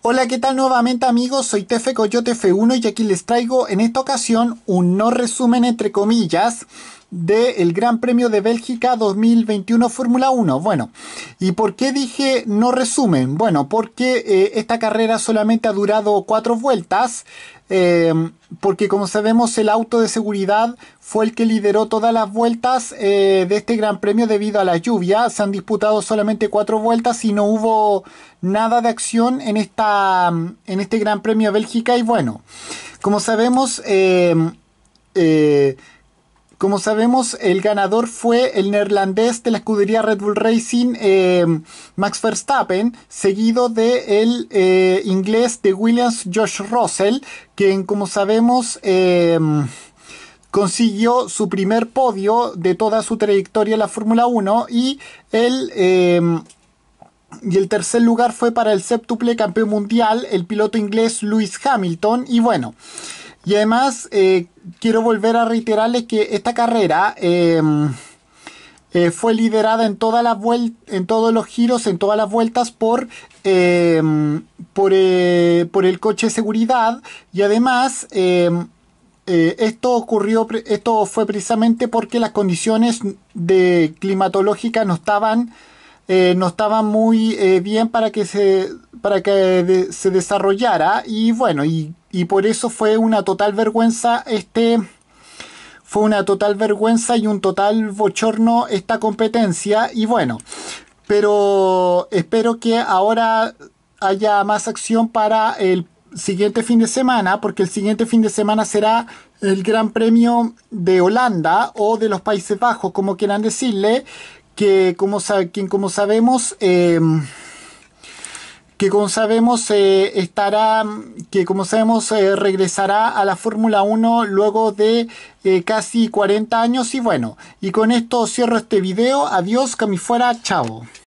Hola, ¿qué tal nuevamente amigos? Soy Tefe Coyote F1 y aquí les traigo en esta ocasión un no resumen entre comillas del Gran Premio de Bélgica 2021 Fórmula 1. Bueno, ¿y por qué dije no resumen? Bueno, porque eh, esta carrera solamente ha durado cuatro vueltas. Em, porque como sabemos el auto de seguridad fue el que lideró todas las vueltas eh, de este gran premio debido a la lluvia. Se han disputado solamente cuatro vueltas y no hubo nada de acción en, esta, en este gran premio de Bélgica. Y bueno, como sabemos... Em, eh, como sabemos, el ganador fue el neerlandés de la escudería Red Bull Racing, eh, Max Verstappen, seguido de el eh, inglés de Williams, Josh Russell, quien, como sabemos, em, consiguió su primer podio de toda su trayectoria en la Fórmula 1 y el... Em, y el tercer lugar fue para el séptuple campeón mundial, el piloto inglés Lewis Hamilton. Y bueno, y además, eh, quiero volver a reiterarles que esta carrera em, eh, fue liderada en, todas las en todos los giros, en todas las vueltas por, em, eh, por, el coche de seguridad. Y además, em, esto ocurrió, esto fue precisamente porque las condiciones de climatológicas no estaban, no estaban muy bien para que se para que se desarrollara y bueno y y por eso fue una total vergüenza este fue una total vergüenza y un total bochorno esta competencia y bueno pero espero que ahora haya más acción para el siguiente fin de semana porque el siguiente fin de semana será el Gran Premio de Holanda o de los Países Bajos como quieran decirle que como, como sabemos em, que como sabemos eh, estará, que como sabemos eh, regresará a la Fórmula 1 luego de eh, casi 40 años y bueno, y con esto cierro este video, adiós, que me fuera, chao.